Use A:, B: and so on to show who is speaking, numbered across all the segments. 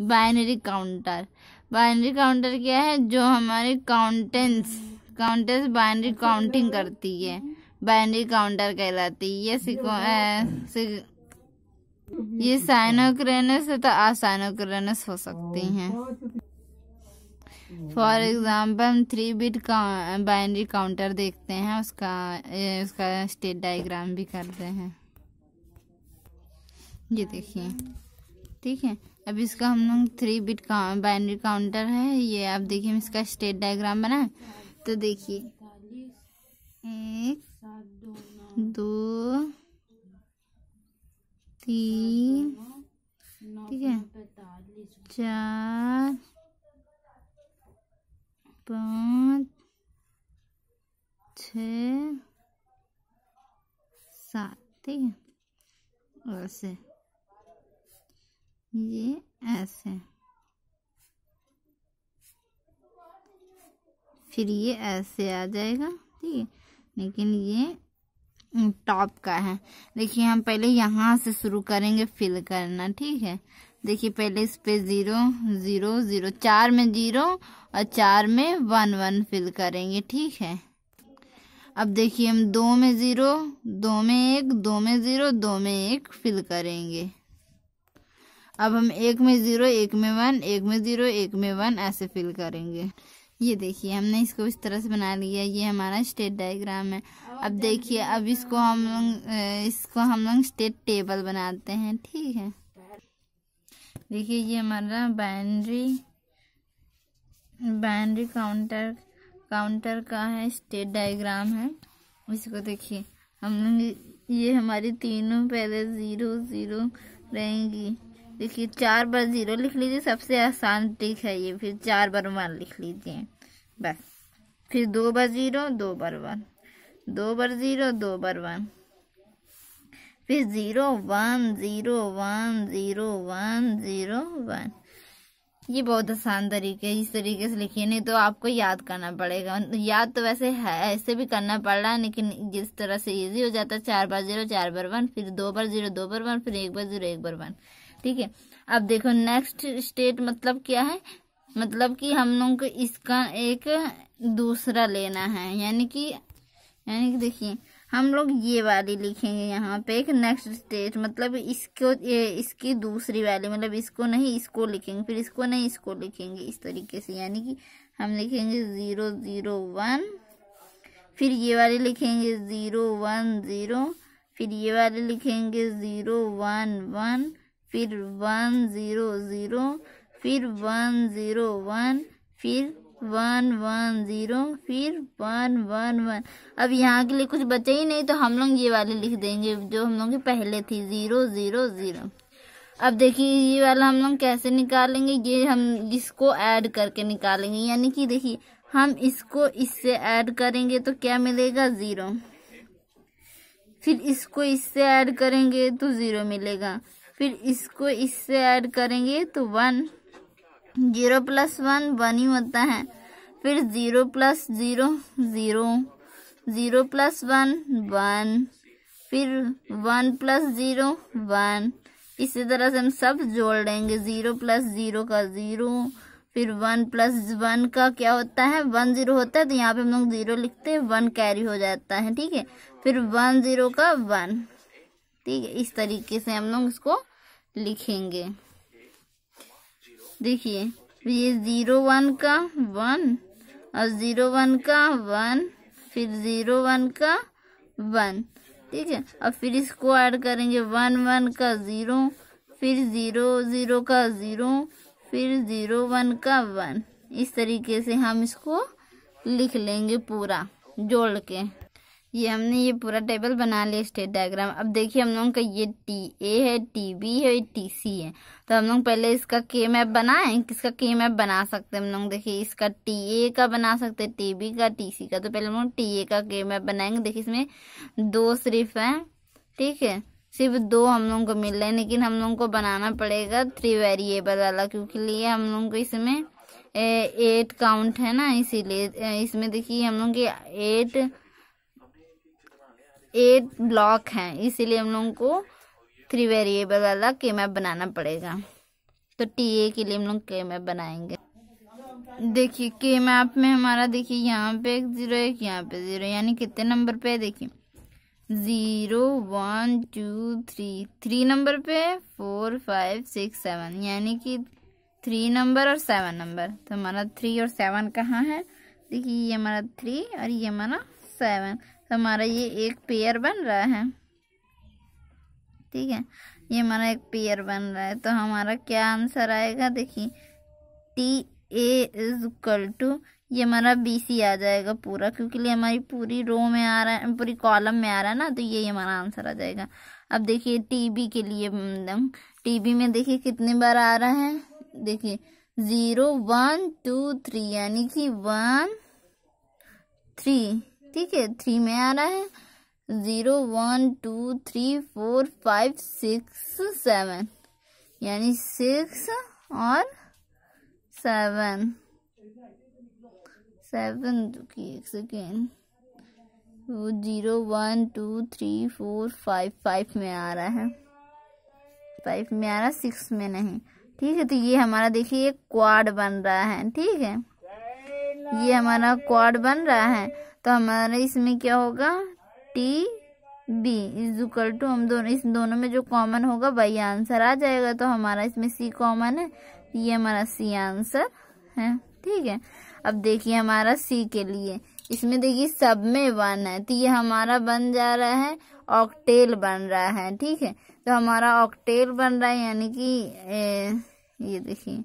A: binary counter binary counter क्या है जो हमारे काउंटेंस काउंटेंस बाइनरी काउंटिंग करती है बाइनरी काउंटर कहलाती है ये सिको ये साइनोक्रेनस तो असाइनोक्रेनस हो सकती हैं फॉर एग्जाम्पल हम थ्री बिट बाइनरी काउंटर देखते हैं उसका उसका स्टेट डायग्राम भी करते हैं ये देखिए ठीक है अब इसका हम लोग three bit count, binary counter है ये आप देखिए हम इसका स्टेट डायग्राम बनाए तो देखिए एक दो तीन ठीक है चार पाँच छ सात ठीक है और से ये एस है फिर ये ऐसे आ जाएगा ठीक है लेकिन ये टॉप का है देखिए हम पहले यहाँ से शुरू करेंगे फिल करना ठीक है देखिए पहले इस पे ज़ीरो ज़ीरो ज़ीरो चार में ज़ीरो और चार में वन वन फिल करेंगे ठीक है अब देखिए हम दो में ज़ीरो दो में एक दो में ज़ीरो दो में एक फिल करेंगे अब हम एक में ज़ीरो एक में वन एक में ज़ीरो एक में वन ऐसे फिल करेंगे ये देखिए हमने इसको इस तरह से बना लिया ये हमारा स्टेट डायग्राम है अब देखिए अब इसको हम लोग इसको हम लोग स्टेट टेबल बनाते हैं ठीक है देखिए ये हमारा बाइनरी बाइनरी काउंटर काउंटर का है स्टेट डायग्राम है इसको देखिए हम लोग ये हमारी तीनों पहले ज़ीरो ज़ीरो रहेंगी देखिए चार बार ज़ीरो लिख लीजिए सबसे आसान ट्रिक है ये फिर चार बार वन लिख लीजिए बस फिर दो बार ज़ीरो दो बार वन दो बार ज़ीरो दो बार वन फिर zero one zero one zero one zero one ये बहुत आसान तरीके है इस तरीके से लिखिए नहीं तो आपको याद करना पड़ेगा याद तो वैसे है ऐसे भी करना पड़ रहा है लेकिन जिस तरह से इजी हो जाता है चार बार जीरो चार बार वन फिर दो बार जीरो दो बार वन फिर एक बार जीरो एक बार वन ठीक है अब देखो नेक्स्ट स्टेट मतलब क्या है मतलब कि हम लोग को इसका एक दूसरा लेना है यानी कि यानी कि देखिए हम लोग ये वाली लिखेंगे यहाँ पे एक नेक्स्ट स्टेट मतलब इसको ए, इसकी दूसरी वाली मतलब इसको नहीं इसको लिखेंगे फिर इसको नहीं इसको लिखेंगे इस तरीके से यानी कि हम लिखेंगे ज़ीरो ज़ीरो वन फिर ये वाले लिखेंगे ज़ीरो वन ज़ीरो फिर ये वाले लिखेंगे ज़ीरो वन वन फिर वन ज़ीरो ज़ीरो फिर वन ज़ीरो वन फिर वन वन ज़ीरो फिर वन वन वन अब यहाँ के लिए कुछ बचे ही नहीं तो हम लोग ये वाले लिख देंगे जो हम लोग की पहले थी ज़ीरो ज़ीरो ज़ीरो अब देखिए ये वाला हम लोग कैसे निकालेंगे ये हम इसको ऐड करके निकालेंगे यानी कि देखिए हम इसको इससे ऐड करेंगे तो क्या मिलेगा ज़ीरो फिर इसको इससे ऐड करेंगे तो ज़ीरो मिलेगा फिर इसको इससे ऐड करेंगे तो one zero plus one one ही होता है फिर zero plus zero zero zero plus one one फिर वन प्लस जीरो वन इसी तरह से हम सब जोड़ लेंगे जीरो प्लस जीरो का जीरो फिर वन प्लस वन का क्या होता है वन जीरो होता है तो यहाँ पे हम लोग जीरो लिखते हैं वन कैरी हो जाता है ठीक है फिर वन जीरो का वन ठीक है इस तरीके से हम लोग इसको लिखेंगे देखिए ये ज़ीरो वन का वन और ज़ीरो वन का वन फिर ज़ीरो वन का वन ठीक है और फिर इसको ऐड करेंगे वन वन का ज़ीरो फिर ज़ीरो ज़ीरो का ज़ीरो फिर ज़ीरो वन का वन इस तरीके से हम इसको लिख लेंगे पूरा जोड़ के ये हमने ये पूरा टेबल बना लिया स्टेट डायग्राम अब देखिए हम लोगों का ये टी ए है टी बी है टी सी है तो हम लोग पहले इसका के मैप बनाए किसका के मैप बना सकते हैं हम लोग देखिए इसका टी ए का बना सकते हैं टी बी का टी सी का तो पहले हम लोग टी ए का के मैप बनाएंगे देखिए इसमें दो सिर्फ है ठीक है सिर्फ दो हम लोगों को मिल रहे हैं लेकिन हम लोगों को बनाना पड़ेगा थ्री वेरिएबल वाला क्योंकि लिए हम लोगों को इसमें एट काउंट है ना इसीलिए इसमें देखिए हम लोग के एट एट ब्लॉक हैं इसीलिए हम लोगों को थ्री वेरिएबल वाला के मैप बनाना पड़ेगा तो टी ए के लिए हम लोग के मैप बनाएंगे देखिए के मैप में हमारा देखिए यहाँ पे एक जीरो एक यहाँ पे जीरो यानी कितने नंबर पे है देखिए zero one two three three number पे है फोर फाइव सिक्स सेवन यानी कि थ्री नंबर और सेवन नंबर तो हमारा थ्री और सेवन कहाँ है देखिए ये हमारा थ्री और ये हमारा सेवन हमारा ये एक पेयर बन रहा है ठीक है ये हमारा एक पेयर बन रहा है तो हमारा क्या आंसर आएगा देखिए T A is equal to ये हमारा बी सी आ जाएगा पूरा क्योंकि ये हमारी पूरी रो में आ रहा है पूरी कॉलम में आ रहा है ना तो ये हमारा आंसर आ जाएगा अब देखिए टी बी के लिए टी बी में देखिए कितने बार आ रहा है देखिए ज़ीरो वन टू थ्री यानी कि वन थ्री ठीक है थ्री में आ रहा है zero one two three four five six seven यानी सिक्स और सेवन सेवन रुकी एक सेकेंड वो zero one two three four five five में आ रहा है फाइव में आ रहा है सिक्स में नहीं ठीक है तो ये हमारा देखिए क्वाड बन रहा है ठीक है ये हमारा क्वाड बन रहा है तो हमारा इसमें क्या होगा T B is equal to हम दोनों इस दोनों में जो कॉमन होगा वही आंसर आ जाएगा तो हमारा इसमें सी कॉमन है ये हमारा सी आंसर है ठीक है अब देखिए हमारा सी के लिए इसमें देखिए सब में वन है तो ये हमारा बन जा रहा है ऑक्टेल बन रहा है ठीक है तो हमारा ऑक्टेल बन रहा है यानी कि ए, ये देखिए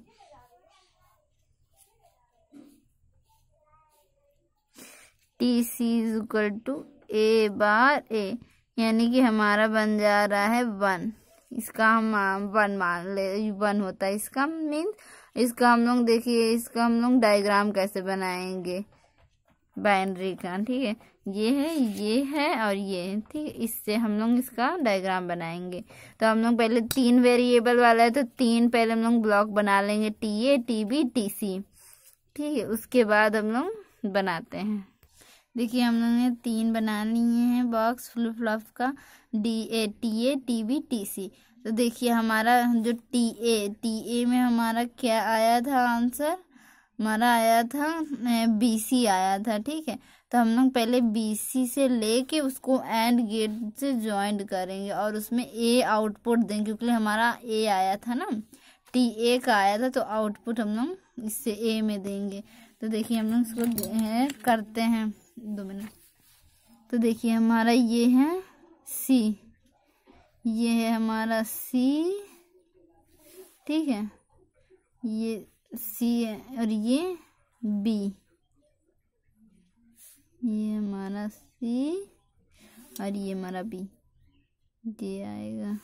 A: T C equal to A bar A यानी कि हमारा बन जा रहा है वन इसका हम वन मान ले वन होता है इसका मीन्स इसका हम लोग देखिए इसका हम लोग डायग्राम कैसे बनाएंगे बाइनरी का ठीक है ये है ये है और ये है ठीक है इससे हम लोग इसका डायग्राम बनाएंगे तो हम लोग पहले तीन वेरिएबल वाला है तो तीन पहले हम लोग ब्लॉक बना लेंगे T A T B T C ठीक है उसके बाद हम लोग बनाते हैं देखिए हम लोग ने तीन बना लिए हैं बॉक्स फुल फ्लॉप का D A T A T B T C तो देखिए हमारा जो टी ए टी ए में हमारा क्या आया था आंसर हमारा आया था बी सी आया था ठीक है तो हम लोग पहले बी सी से लेके उसको एंड गेट से ज्वाइंट करेंगे और उसमें ए आउटपुट देंगे क्योंकि हमारा ए आया था ना टी ए का आया था तो आउटपुट हम लोग इससे ए में देंगे तो देखिए हम लोग इसको करते हैं दो मिनट तो देखिए हमारा ये है सी ये है हमारा सी ठीक है ये सी है और ये बी ये हमारा सी और ये हमारा बी ये आएगा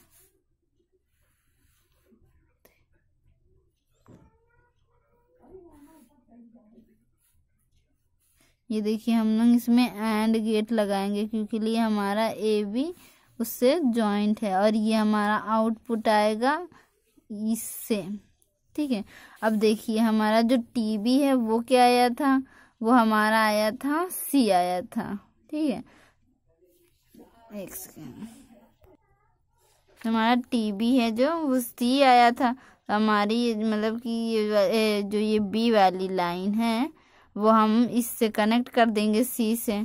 A: ये देखिए हम लोग इसमें एंड गेट लगाएंगे क्योंकि लिए हमारा ए बी उससे जॉइंट है और ये हमारा आउटपुट आएगा इससे ठीक है अब देखिए हमारा जो टी बी है वो क्या आया था वो हमारा आया था सी आया था ठीक है एक सेकेंड हमारा टी बी है जो वो सी आया था तो हमारी मतलब कि ये जो ये बी वाली लाइन है वो हम इससे कनेक्ट कर देंगे सी से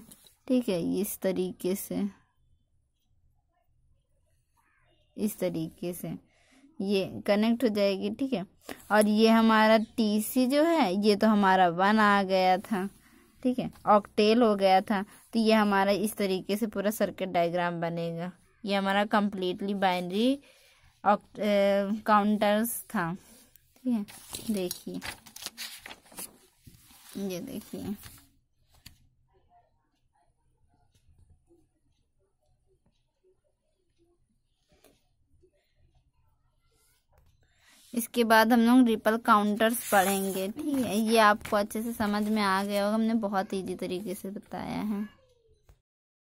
A: ठीक है इस तरीके से इस तरीके से ये कनेक्ट हो जाएगी ठीक है और ये हमारा टी सी जो है ये तो हमारा वन आ गया था ठीक है ऑक्टेल हो गया था तो ये हमारा इस तरीके से पूरा सर्किट डायग्राम बनेगा ये हमारा कम्प्लीटली बाइनरी ऑक्ट काउंटर्स था ठीक है देखिए ये देखिए इसके बाद हम लोग रिपल काउंटर्स पढ़ेंगे ठीक है ये आपको अच्छे से समझ में आ गया होगा हमने बहुत इजी तरीके से बताया है